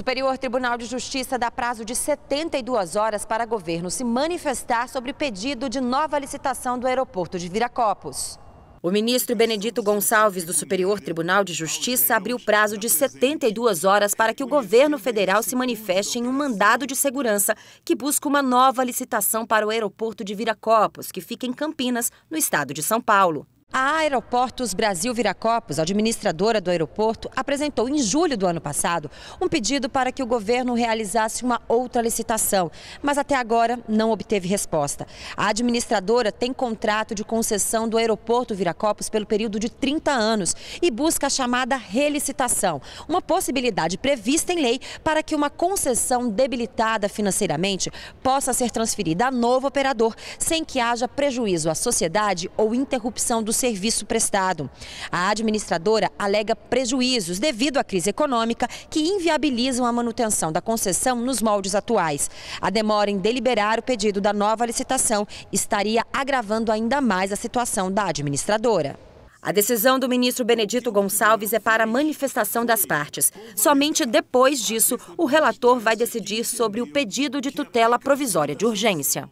Superior Tribunal de Justiça dá prazo de 72 horas para governo se manifestar sobre pedido de nova licitação do aeroporto de Viracopos. O ministro Benedito Gonçalves, do Superior Tribunal de Justiça, abriu prazo de 72 horas para que o governo federal se manifeste em um mandado de segurança que busca uma nova licitação para o aeroporto de Viracopos, que fica em Campinas, no estado de São Paulo. A Aeroportos Brasil Viracopos, administradora do aeroporto, apresentou em julho do ano passado um pedido para que o governo realizasse uma outra licitação, mas até agora não obteve resposta. A administradora tem contrato de concessão do aeroporto Viracopos pelo período de 30 anos e busca a chamada relicitação, uma possibilidade prevista em lei para que uma concessão debilitada financeiramente possa ser transferida a novo operador sem que haja prejuízo à sociedade ou interrupção dos serviço prestado. A administradora alega prejuízos devido à crise econômica que inviabilizam a manutenção da concessão nos moldes atuais. A demora em deliberar o pedido da nova licitação estaria agravando ainda mais a situação da administradora. A decisão do ministro Benedito Gonçalves é para a manifestação das partes. Somente depois disso, o relator vai decidir sobre o pedido de tutela provisória de urgência.